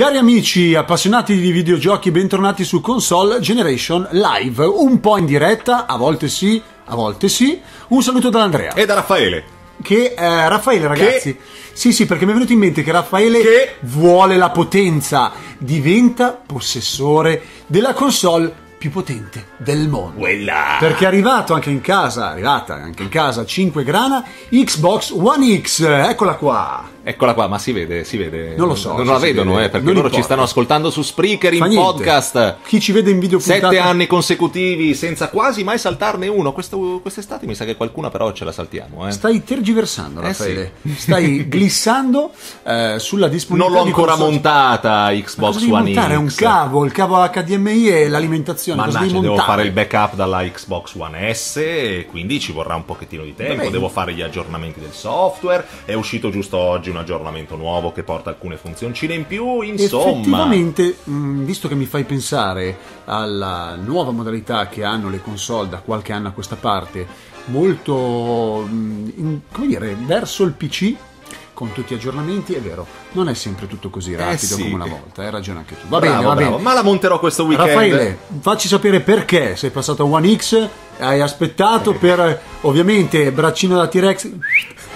Cari amici appassionati di videogiochi, bentornati su Console Generation Live, un po' in diretta, a volte sì, a volte sì. Un saluto da Andrea. E da Raffaele. Che eh, Raffaele, ragazzi. Che... Sì, sì, perché mi è venuto in mente che Raffaele che... vuole la potenza, diventa possessore della console più potente del mondo. Quella. Perché è arrivato anche in casa, è arrivata anche in casa 5 grana Xbox One X. Eccola qua. Eccola qua, ma si vede, si vede. Non lo so. Non la vedono, eh, perché non loro importa. ci stanno ascoltando su Spreaker in podcast. Chi ci vede in video puntata... Sette anni consecutivi, senza quasi mai saltarne uno. Questo, quest'estate mi sa che qualcuna però ce la saltiamo. Eh. Stai tergiversando, eh, Raffaele. Eh sì. Stai glissando eh, sulla disponibilità. Non l'ho ancora console... montata Xbox One montare? X. È un cavo, il cavo HDMI e l'alimentazione. Mannaggia, devo fare il backup dalla Xbox One S, quindi ci vorrà un pochettino di tempo. Devo fare gli aggiornamenti del software. È uscito giusto oggi una aggiornamento nuovo che porta alcune funzioncine in più, insomma. Effettivamente, mm, visto che mi fai pensare alla nuova modalità che hanno le console da qualche anno a questa parte, molto, mm, come dire, verso il PC, con tutti gli aggiornamenti, è vero, non è sempre tutto così eh rapido eh sì. come una volta, hai ragione anche tu. Va bravo, bene, va bravo. bene. Ma la monterò questo weekend. Raffaele, facci sapere perché sei passato a One X, hai aspettato eh. per ovviamente braccino da T-Rex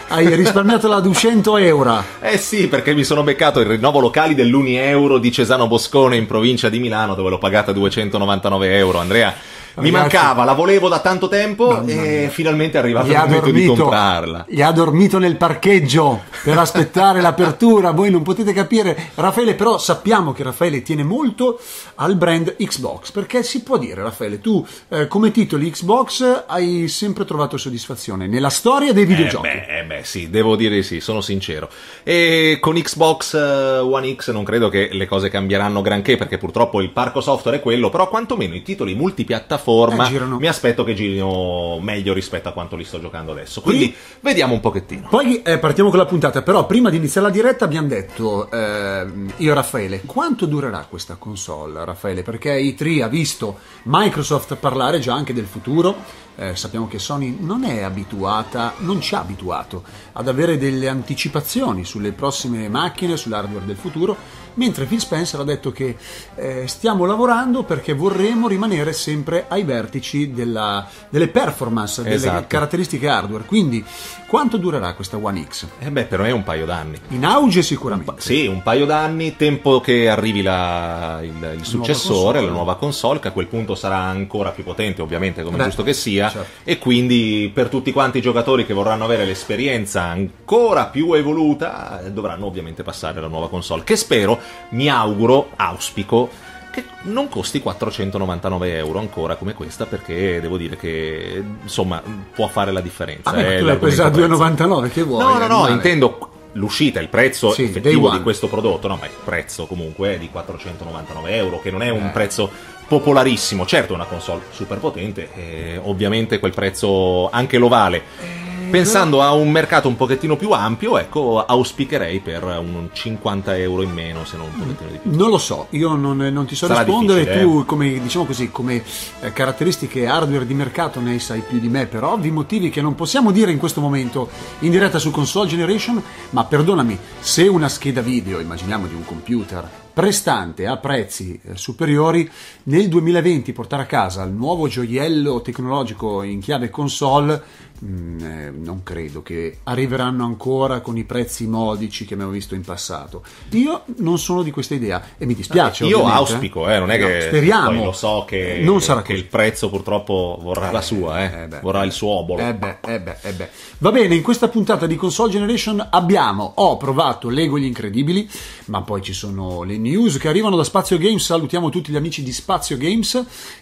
hai risparmiato la 200 euro. Eh sì, perché mi sono beccato il rinnovo locali dell'Uni Euro di Cesano Boscone in provincia di Milano, dove l'ho pagata 299 euro. Andrea mi mancava, la volevo da tanto tempo e finalmente è arrivato il momento dormito, di comprarla. Gli ha dormito nel parcheggio per aspettare l'apertura, voi non potete capire. Raffaele però sappiamo che Raffaele tiene molto al brand Xbox, perché si può dire Raffaele, tu eh, come titoli Xbox hai sempre trovato soddisfazione nella storia dei eh videogiochi. Eh beh, eh beh sì, devo dire sì, sono sincero. E con Xbox eh, One X non credo che le cose cambieranno granché perché purtroppo il parco software è quello, però quantomeno i titoli multipiattaforma forma, eh, mi aspetto che girino meglio rispetto a quanto li sto giocando adesso. Quindi sì. vediamo un pochettino. Poi eh, partiamo con la puntata, però prima di iniziare la diretta abbiamo detto eh, io Raffaele, quanto durerà questa console, Raffaele? Perché i3 ha visto Microsoft parlare già anche del futuro. Eh, sappiamo che Sony non è abituata, non ci ha abituato ad avere delle anticipazioni sulle prossime macchine, sull'hardware del futuro mentre Phil Spencer ha detto che eh, stiamo lavorando perché vorremmo rimanere sempre ai vertici della, delle performance, delle esatto. caratteristiche hardware. Quindi quanto durerà questa One X? Eh beh, per me è un paio d'anni. In auge sicuramente. Un pa- sì, un paio d'anni, tempo che arrivi la, il, il successore, nuova la nuova console, che a quel punto sarà ancora più potente, ovviamente, come beh, giusto che sia. Certo. E quindi per tutti quanti i giocatori che vorranno avere l'esperienza ancora più evoluta, dovranno ovviamente passare alla nuova console, che spero, mi auguro, auspico, che non costi 499 euro ancora come questa perché devo dire che insomma può fare la differenza. Ah, eh, l'ha presa 2,99 che vuoi? No, no, no, male. intendo l'uscita, il prezzo sì, effettivo di questo prodotto, no, ma il prezzo comunque è di 499 euro, che non è un eh. prezzo popolarissimo, certo è una console super potente, eh, ovviamente quel prezzo anche lo vale Pensando a un mercato un pochettino più ampio, ecco, auspicherei per un 50 euro in meno, se non un pochettino di più. Non lo so, io non, non ti so Sarà rispondere. Tu, eh? come, diciamo così, come eh, caratteristiche hardware di mercato ne sai più di me, per ovvi motivi che non possiamo dire in questo momento in diretta su Console Generation. Ma perdonami, se una scheda video, immaginiamo di un computer, prestante a prezzi eh, superiori, nel 2020 portare a casa il nuovo gioiello tecnologico in chiave console mh, mm, eh, non credo che arriveranno ancora con i prezzi modici che abbiamo visto in passato. Io non sono di questa idea e mi dispiace. Eh, io auspico, eh, non è no, che speriamo. lo so che, eh, non sarà che il prezzo purtroppo vorrà eh, la sua, eh. Beh, vorrà il suo obolo. Beh, beh, Va bene, in questa puntata di Console Generation abbiamo, ho provato Lego gli Incredibili, ma poi ci sono le news che arrivano da Spazio Games, salutiamo tutti gli amici di Spazio Games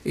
e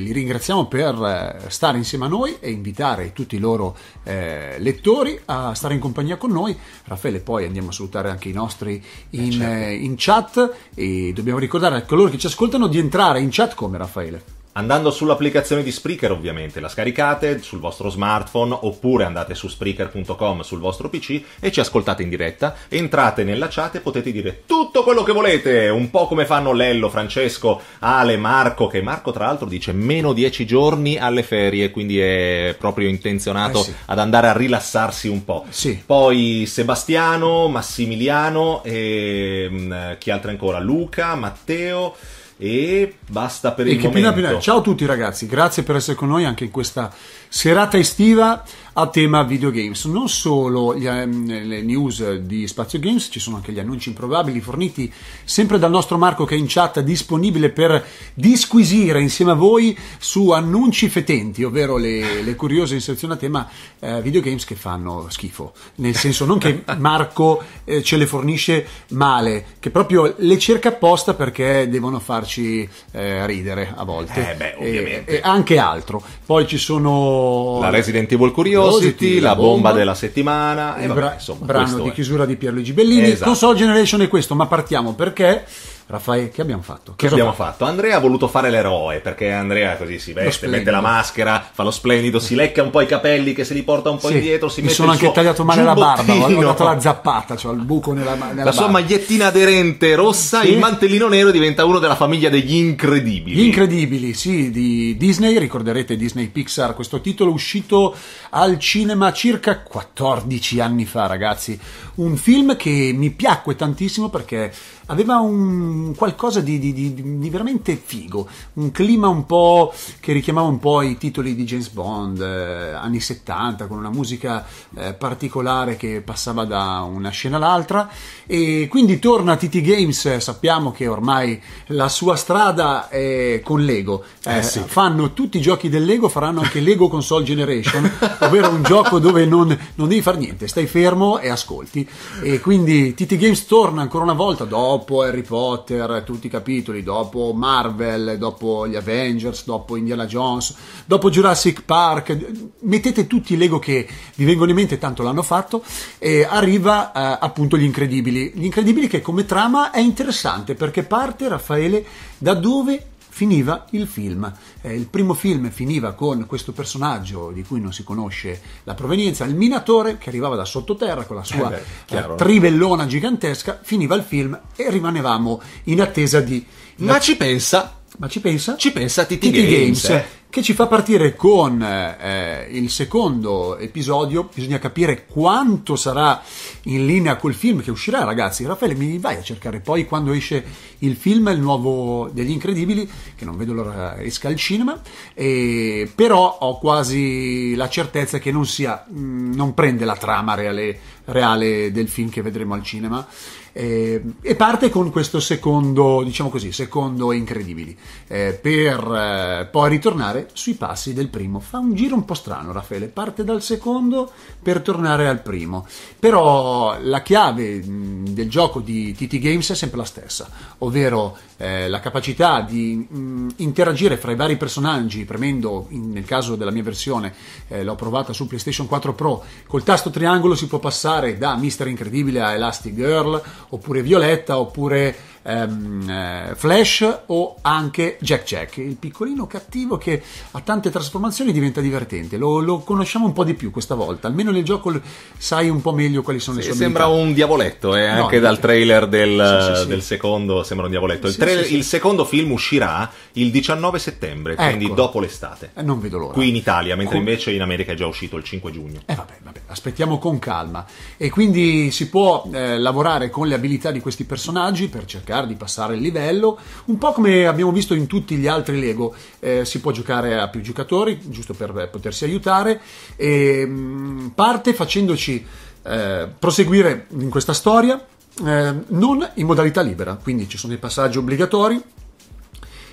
li ringraziamo per stare insieme a noi e invitare tutti loro eh, lettori a stare in compagnia con noi. Raffaele, poi andiamo a salutare anche i nostri in, eh, certo. in chat e dobbiamo ricordare a coloro che ci ascoltano di entrare in chat come Raffaele andando sull'applicazione di Spreaker ovviamente, la scaricate sul vostro smartphone oppure andate su spreaker.com sul vostro PC e ci ascoltate in diretta, entrate nella chat e potete dire tutto quello che volete, un po' come fanno Lello, Francesco, Ale, Marco, che Marco tra l'altro dice meno 10 giorni alle ferie, quindi è proprio intenzionato eh sì. ad andare a rilassarsi un po'. Sì. Poi Sebastiano, Massimiliano e ehm, chi altro ancora? Luca, Matteo e basta per e il momento. Pina, pina. Ciao a tutti ragazzi, grazie per essere con noi anche in questa serata estiva a tema videogames. Non solo gli, ehm, le news di Spazio Games, ci sono anche gli annunci improbabili forniti sempre dal nostro Marco che è in chat disponibile per disquisire insieme a voi su annunci fetenti, ovvero le, le curiose inserzioni a tema eh, videogames che fanno schifo. Nel senso non che Marco eh, ce le fornisce male, che proprio le cerca apposta perché devono farci eh, ridere a volte. Eh beh, e, e anche altro. Poi ci sono... La Resident Evil Curiosa Propositi, La bomba della settimana, il e vabbè, insomma, brano di chiusura di Pierluigi Bellini. Esatto. Console Generation è questo, ma partiamo perché Raffaele, che abbiamo fatto? Che, che abbiamo fatto? fatto? Andrea ha voluto fare l'eroe, perché Andrea così si veste, mette la maschera, fa lo splendido, si lecca un po' i capelli che se li porta un po' sì, indietro, si mette Mi sono anche tagliato male la barba, ho dato la zappata, cioè il buco nella, nella la barba. La sua magliettina aderente rossa, sì. il mantellino nero diventa uno della famiglia degli incredibili. Gli incredibili, sì, di Disney, ricorderete Disney Pixar, questo titolo uscito al cinema circa 14 anni fa, ragazzi. Un film che mi piacque tantissimo perché aveva un qualcosa di, di, di, di, veramente figo, un clima un po' che richiamava un po' i titoli di James Bond, eh, anni 70, con una musica eh, particolare che passava da una scena all'altra. E quindi torna a TT Games, eh, sappiamo che ormai la sua strada è con Lego. Eh, eh, sì. Fanno tutti i giochi del Lego, faranno anche Lego Console Generation, ovvero un gioco dove non, non devi fare niente, stai fermo e ascolti. E quindi TT Games torna ancora una volta dopo dopo Harry Potter, tutti i capitoli, dopo Marvel, dopo gli Avengers, dopo Indiana Jones, dopo Jurassic Park, mettete tutti i Lego che vi vengono in mente, tanto l'hanno fatto, e arriva eh, appunto Gli Incredibili. Gli Incredibili che come trama è interessante perché parte, Raffaele, da dove finiva il film. Eh, il primo film finiva con questo personaggio di cui non si conosce la provenienza, il minatore che arrivava da sottoterra con la sua eh beh, eh, trivellona gigantesca, finiva il film e rimanevamo in attesa di... Ma ci pensa ma ci pensa? Ci pensa TT, Games, Games eh che ci fa partire con eh, il secondo episodio. Bisogna capire quanto sarà in linea col film che uscirà, ragazzi. Raffaele, mi vai a cercare poi quando esce il film, il nuovo degli Incredibili, che non vedo l'ora esca al cinema, e, però ho quasi la certezza che non sia, mh, mm, non prende la trama reale, reale del film che vedremo al cinema. Eh, e parte con questo secondo, diciamo così, secondo Incredibili, eh, per eh, poi ritornare sui passi del primo. Fa un giro un po' strano Raffaele, parte dal secondo per tornare al primo. Però la chiave mh, del gioco di TT Games è sempre la stessa, ovvero eh, la capacità di mh, interagire fra i vari personaggi, premendo, in, nel caso della mia versione, eh, l'ho provata su PlayStation 4 Pro, col tasto triangolo si può passare da Mister Incredibile a Elastic Girl oppure Violetta, oppure ehm, eh, Flash o anche Jack Jack, il piccolino cattivo che ha tante trasformazioni diventa divertente, lo, lo conosciamo un po' di più questa volta, almeno nel gioco sai un po' meglio quali sono sì, le sue sembra abilità. un diavoletto, eh? anche no, dal trailer del, sì, sì, del, secondo sembra un diavoletto. Il, trailer, il, secondo film uscirà il 19 settembre, ecco. quindi dopo l'estate. Eh, non vedo l'ora. Qui in Italia, mentre Con... Ecco. invece in America è già uscito il 5 giugno. Eh vabbè, vabbè aspettiamo con calma e quindi si può eh, lavorare con le abilità di questi personaggi per cercare di passare il livello, un po' come abbiamo visto in tutti gli altri Lego, eh, si può giocare a più giocatori, giusto per eh, potersi aiutare, e ehm, mh, parte facendoci eh, proseguire in questa storia, eh, non in modalità libera, quindi ci sono i passaggi obbligatori,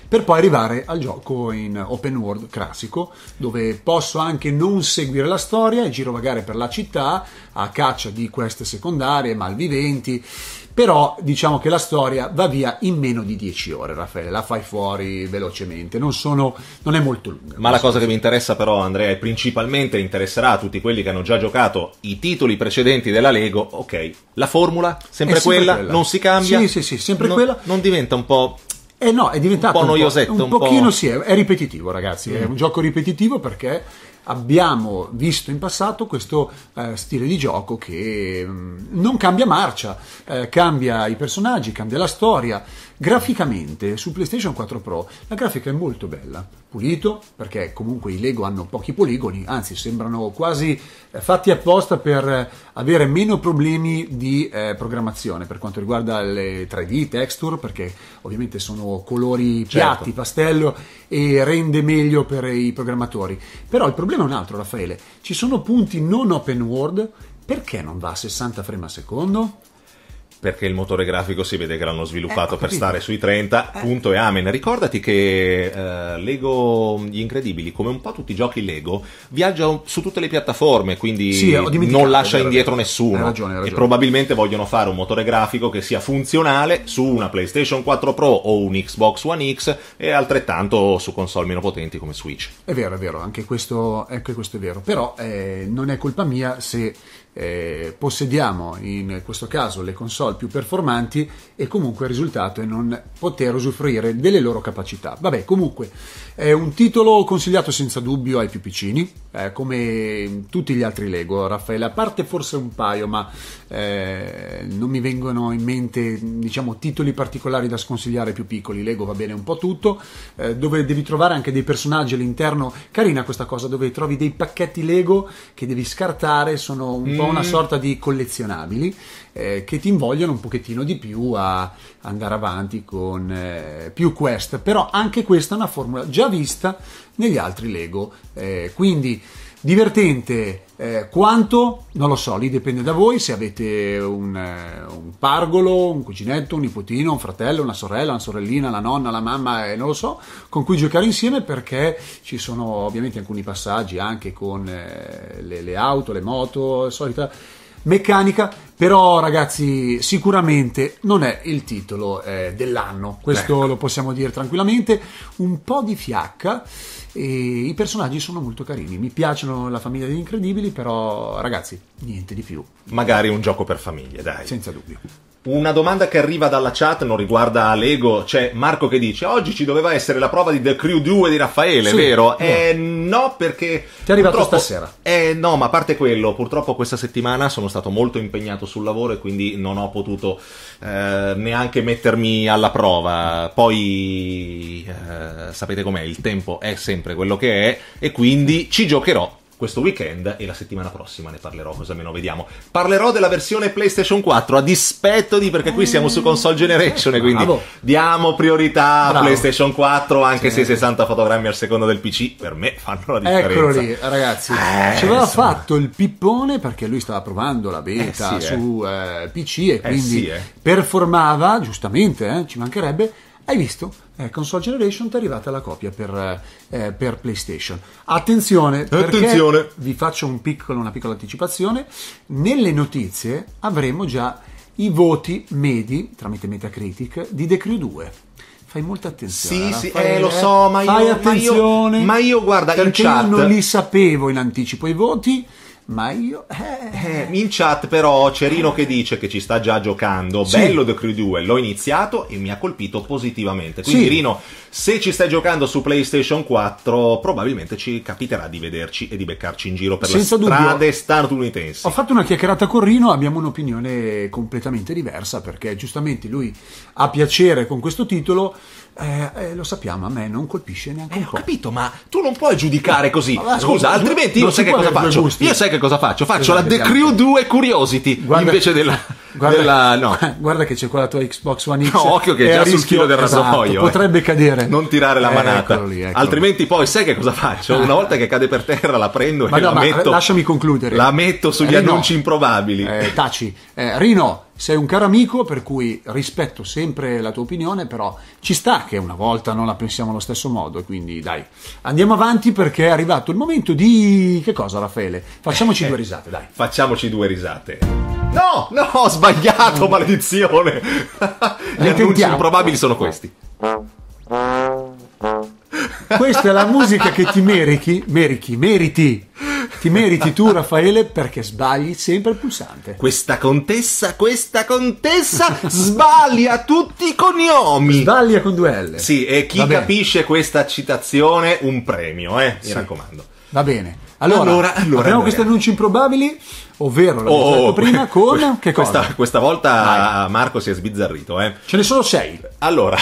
per poi arrivare al gioco in open world classico, dove posso anche non seguire la storia e girovagare per la città a caccia di queste secondarie, malviventi, però diciamo che la storia va via in meno di 10 ore, Raffaele, la fai fuori velocemente, non, sono, non è molto lunga. Ma la cosa che mi interessa però, Andrea, e principalmente interesserà a tutti quelli che hanno già giocato i titoli precedenti della Lego, ok, la formula, sempre, sempre quella, quella, non si cambia? Sì, sì, sì, sempre non, quella. Non diventa un po' Eh no, è diventato un po' noiosetto. Un, po', un pochino po'... sì, è, è, ripetitivo ragazzi, mm. è un gioco ripetitivo perché abbiamo visto in passato questo eh, stile di gioco che mh, mm, non cambia marcia, eh, cambia i personaggi, cambia la storia. Graficamente su PlayStation 4 Pro la grafica è molto bella, pulito perché comunque i Lego hanno pochi poligoni, anzi sembrano quasi eh, fatti apposta per avere meno problemi di eh, programmazione per quanto riguarda le 3D, texture, perché ovviamente sono colori certo. piatti, certo. pastello e rende meglio per i programmatori. Però il problema è un altro, Raffaele. Ci sono punti non open world, perché non va a 60 frame al secondo? perché il motore grafico si vede che l'hanno sviluppato eh, per stare sui 30, eh. punto e amen. Ricordati che eh, Lego Gli Incredibili, come un po' tutti i giochi Lego, viaggia su tutte le piattaforme, quindi sì, non lascia indietro nessuno. Hai ragione, hai ragione. E probabilmente vogliono fare un motore grafico che sia funzionale su una PlayStation 4 Pro o un Xbox One X e altrettanto su console meno potenti come Switch. È vero, è vero, anche questo, anche questo è vero. Però eh, non è colpa mia se eh, possediamo in questo caso le console più performanti e comunque il risultato è non poter usufruire delle loro capacità. Vabbè, comunque è un titolo consigliato senza dubbio ai più piccini, eh, come tutti gli altri Lego, Raffaele, a parte forse un paio, ma eh, non mi vengono in mente diciamo, titoli particolari da sconsigliare più piccoli. Lego va bene un po' tutto, eh, dove devi trovare anche dei personaggi all'interno. Carina questa cosa, dove trovi dei pacchetti Lego che devi scartare, sono un mm. po' una mm. sorta di collezionabili eh, che ti invogliano un pochettino di più a andare avanti con eh, più quest. Però anche questa è una formula già vista negli altri Lego. Eh, quindi divertente eh, quanto non lo so lì dipende da voi se avete un, eh, un, pargolo un cuginetto un nipotino un fratello una sorella una sorellina la nonna la mamma eh, non lo so con cui giocare insieme perché ci sono ovviamente alcuni passaggi anche con eh, le, le, auto le moto la solita meccanica però ragazzi, sicuramente non è il titolo eh, dell'anno, questo ecco. lo possiamo dire tranquillamente, un po' di fiacca e i personaggi sono molto carini, mi piacciono la famiglia degli incredibili, però ragazzi, niente di più. Magari un gioco per famiglie, dai. Senza dubbio. Una domanda che arriva dalla chat non riguarda Lego, c'è Marco che dice oggi ci doveva essere la prova di The Crew 2 di Raffaele, sì, vero? No. Eh no, perché... Ti è arrivato stasera. Eh no, ma a parte quello, purtroppo questa settimana sono stato molto impegnato sul lavoro e quindi non ho potuto eh, neanche mettermi alla prova. Poi eh, sapete com'è, il tempo è sempre quello che è e quindi ci giocherò questo weekend e la settimana prossima ne parlerò, cosa almeno vediamo. Parlerò della versione PlayStation 4 a dispetto di perché qui siamo su console generation e quindi diamo priorità a PlayStation 4 anche sì. se 60 fotogrammi al secondo del PC per me fanno la differenza. Eccolo lì, ragazzi. Eh, ci aveva insomma. fatto il pippone perché lui stava provando la beta eh, sì, su eh. eh PC e eh quindi sì, eh. performava giustamente, ci mancherebbe hai visto? Eh, console Generation ti è arrivata la copia per, eh, eh per PlayStation. Attenzione, Attenzione. vi faccio un piccolo, una piccola anticipazione. Nelle notizie avremo già i voti medi, tramite Metacritic, di The Crew 2 fai molta attenzione. Sì, sì, eh, lo so, ma io, fai attenzione, ma io, ma io guarda, perché in chat... io non li sapevo in anticipo i voti. Ma io. Eh, eh. In chat, però, Cerino che dice che ci sta già giocando. Sì. Bello The Crew 2, l'ho iniziato e mi ha colpito positivamente. Quindi, sì. Rino, se ci stai giocando su PlayStation 4, probabilmente ci capiterà di vederci e di beccarci in giro per Senza le strade dubbio. statunitensi. Ho fatto una chiacchierata con Rino, abbiamo un'opinione completamente diversa perché giustamente lui ha piacere con questo titolo eh, eh, lo sappiamo, a me non colpisce neanche eh, un po'. Ho capito, ma tu non puoi giudicare così. Vabbè, Scusa, altrimenti io sai che cosa faccio. Gusti. Io sai che cosa faccio. Faccio esatto, la The Crew 2 Curiosity guarda, invece della. Guarda, della no. guarda che c'è qua la tua Xbox One X. No, occhio che è già sul chilo del esatto, rasoio. Esatto, potrebbe cadere. Non tirare la eh, manata. Eccolo lì, Altrimenti poi sai che cosa faccio? Una volta che cade per terra la prendo ma e no, la metto. Lasciami concludere. La metto sugli Rino, annunci improbabili. Eh, taci. Rino, sei un caro amico, per cui rispetto sempre la tua opinione, però ci sta che una volta non la pensiamo allo stesso modo, quindi dai, andiamo avanti perché è arrivato il momento di... che cosa Raffaele? Facciamoci eh, due eh, risate, dai. Facciamoci due risate. No, no, ho sbagliato, mm. maledizione. Gli annunci tentiamo. improbabili sono questi. Questa è la musica che ti meriti, meriti, meriti ti meriti tu, Raffaele, perché sbagli sempre il pulsante. Questa contessa, questa contessa sbaglia tutti i cognomi. Sbaglia con due L. Sì, e chi Vabbè. capisce questa citazione, un premio, eh? Mi sì. raccomando. Va bene. Allora, allora, allora abbiamo questi annunci improbabili ovvero la oh, oh, oh, prima con che cosa? questa volta Vai. Marco si è sbizzarrito eh. ce ne sono sei allora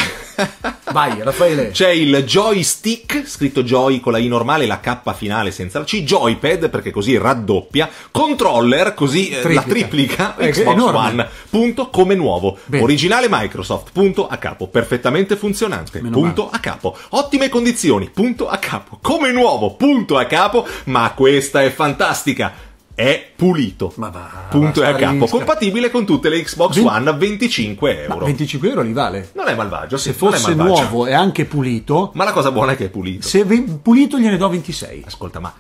Vai, Raffaele. C'è il joystick, scritto joy con la I normale, la K finale senza la C, joypad perché così raddoppia, controller così triplica. Eh, la triplica, eh, Xbox One, punto come nuovo, Bene. originale Microsoft, punto a capo, perfettamente funzionante, Meno punto male. a capo, ottime condizioni, punto a capo, come nuovo, punto a capo, ma questa è fantastica è pulito. Ma va. Punto e a capo. Compatibile con tutte le Xbox 20... One a 25 euro. Ma 25 euro li vale. Non è malvagio. se fosse malvagio. nuovo e anche pulito. Ma la cosa buona è che è pulito. Se pulito gliene do 26. Ascolta, ma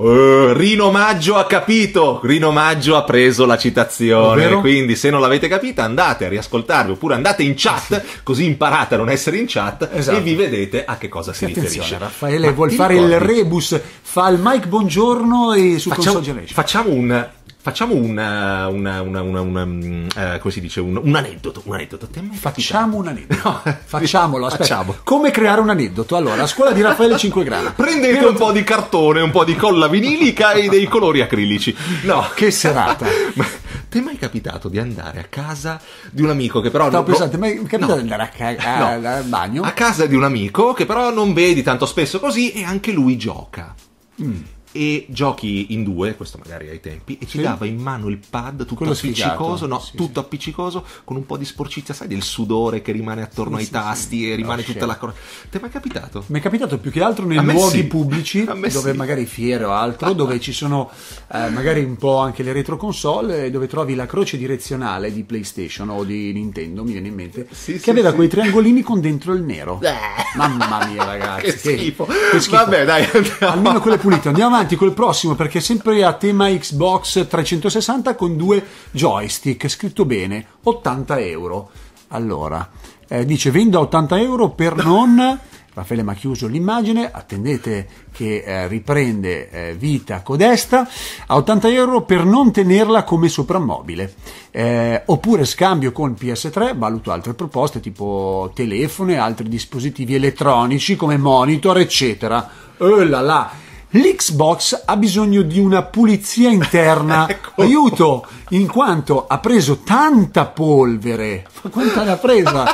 Uh, eh, Rino Maggio ha capito! Rino Maggio ha preso la citazione. Ovvero? Quindi, se non l'avete capita, andate a riascoltarvi oppure andate in chat, così imparate a non essere in chat esatto. e vi vedete a che cosa si Attenzione, riferisce. Raffaele Ma vuol fare ricordi? il rebus, fa il Mike Buongiorno e su facciamo, Facciamo un Facciamo eh, una, una, una, una uh, come si dice, un, un aneddoto, un aneddoto. Facciamo un aneddoto. No. Facciamolo, aspetta. Facciamo. Come creare un aneddoto? Allora, a scuola di Raffaele 5 gradi. Prendete Io un po' di cartone, un po' di colla vinilica e dei colori acrilici. No. Che serata. Ma ti è mai capitato di andare a casa di un amico che però... Stavo non... pensando, mi è capitato no. di andare a ca- no. al bagno? A casa di un amico che però non vedi tanto spesso così e anche lui gioca. Mm e giochi in due, questo magari ai tempi, e ti sì. dava in mano il pad tutto Quello appiccicoso, no, sì, tutto sì. appiccicoso con un po' di sporcizia, sai, del sudore che rimane attorno ai tasti e rimane oh, tutta la croce. Ti è mai capitato? Mi è capitato più che altro nei luoghi pubblici, dove magari fiere o altro, ah, dove ah. ci sono eh, magari un po' anche le retro console, dove trovi la croce direzionale di PlayStation o di Nintendo, mi viene in mente, che aveva quei triangolini con dentro il nero. Eh. Mamma mia, ragazzi, che, schifo. Che, schifo. Vabbè, dai, andiamo. almeno quelle pulite, andiamo a avanti col prossimo perché è sempre a tema Xbox 360 con due joystick, scritto bene, 80 euro. Allora, eh, dice vendo a 80 euro per non... Raffaele mi ha chiuso l'immagine, attendete che eh, riprende eh, vita codesta, a 80 euro per non tenerla come soprammobile, eh, oppure scambio con PS3, valuto altre proposte tipo telefono e altri dispositivi elettronici come monitor eccetera. Oh là là! L'Xbox ha bisogno di una pulizia interna, ecco. aiuto, in quanto ha preso tanta polvere. Ma quanta ha presa?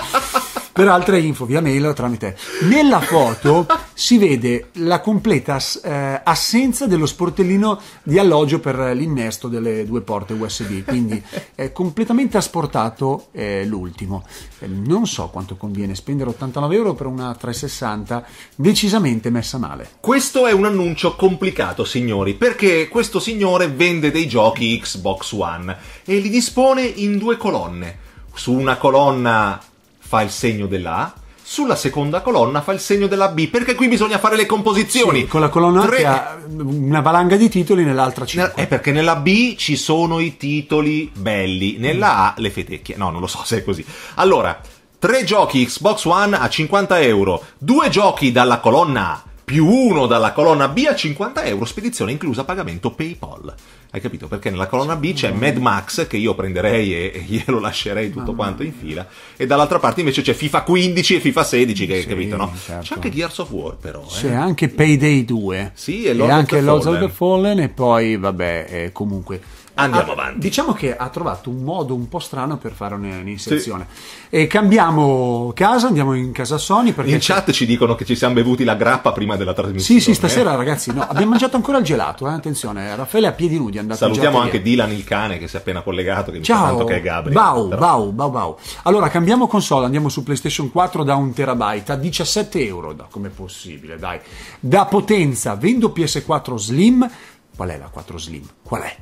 Per altre info, via mail o tramite. Nella foto si vede la completa eh, assenza dello sportellino di alloggio per l'innesto delle due porte USB, quindi è completamente asportato eh, l'ultimo. Eh, non so quanto conviene spendere 89 euro per una 360 decisamente messa male. Questo è un annuncio complicato, signori, perché questo signore vende dei giochi Xbox One e li dispone in due colonne. Su una colonna fa il segno dell'A sulla seconda colonna fa il segno della B, perché qui bisogna fare le composizioni. Sì, con la colonna Tre... ha una valanga di titoli, nell'altra 5. È perché nella B ci sono i titoli belli, nella A le fetecchie. No, non lo so se è così. Allora, tre giochi Xbox One a 50 euro, due giochi dalla colonna A più uno dalla colonna B a 50 euro, spedizione inclusa, pagamento PayPal. Hai capito? Perché nella colonna B c'è Mad Max che io prenderei e glielo lascerei tutto Mamma quanto in fila, e dall'altra parte invece c'è FIFA 15 e FIFA 16, che sì, capito? No? Certo. C'è anche Gears of War, però. Eh? C'è anche Payday 2. Sì, e, Lord e anche Lords of the Fallen, e poi, vabbè, eh, comunque. Andiamo ha, ah, avanti. Diciamo che ha trovato un modo un po' strano per fare un'inserzione. Sì. E cambiamo casa, andiamo in casa Sony. Perché in chat ci dicono che ci siamo bevuti la grappa prima della trasmissione. Sì, sì, stasera eh. ragazzi, no, abbiamo mangiato ancora il gelato. Eh? Attenzione, Raffaele a piedi nudi è andato Salutiamo anche Dylan il cane che si è appena collegato. Che Ciao, tanto che è Gabriel. Bau, bau, bau, bau. Allora, cambiamo console, andiamo su PlayStation 4 da 1 terabyte a 17 euro. Da, com'è possibile, dai. Da potenza, vendo PS4 Slim. Qual è la 4 Slim? Qual è?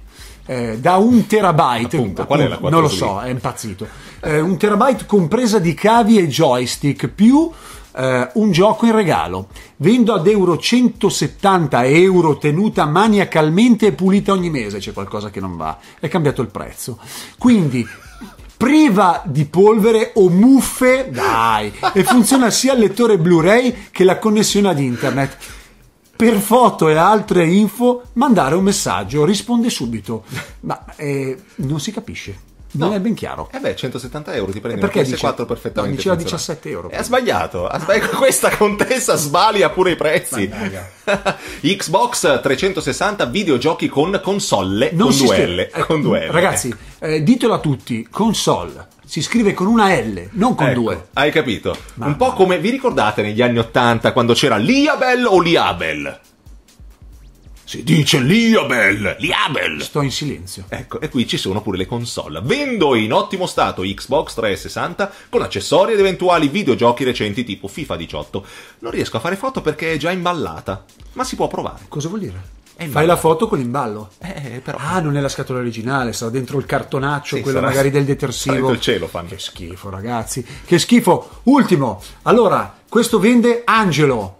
eh, da un terabyte. Appunto, appunto, qual è la non lo so, è impazzito. Eh, un terabyte compresa di cavi e joystick più eh, un gioco in regalo. Vendo ad euro 170 euro tenuta maniacalmente e pulita ogni mese. C'è qualcosa che non va. È cambiato il prezzo. Quindi priva di polvere o muffe, dai, e funziona sia il lettore Blu-ray che la connessione ad internet per foto e altre info mandare un messaggio, risponde subito. Ma eh, non si capisce. Non no. è ben chiaro. Eh beh, 170 euro ti prendi eh, perché una 4 dice, perfettamente. diceva 17 euro. Eh, ha sbagliato. Ha Questa contessa sbaglia pure i prezzi. Xbox 360 videogiochi con console non con duelle. Eh, con duelle. Eh. Ragazzi, eh, ditelo a tutti, console si scrive con una L, non con ecco, due. Hai capito? Ma... Un po' come vi ricordate negli anni Ottanta quando c'era l'Iabel o l'Iabel? Si dice Liabel! Liabel! Sto in silenzio. Ecco, e qui ci sono pure le console. Vendo in ottimo stato Xbox 360 con accessori ed eventuali videogiochi recenti tipo FIFA 18. Non riesco a fare foto perché è già imballata, ma si può provare. Cosa vuol dire? Fai la foto con l'imballo. Eh, però. Ah, non è la scatola originale, sarà dentro il cartonaccio, sì, quello sarà, magari del detersivo. il cielo fanno. Che schifo, ragazzi. Che schifo. Ultimo. Allora, questo vende Angelo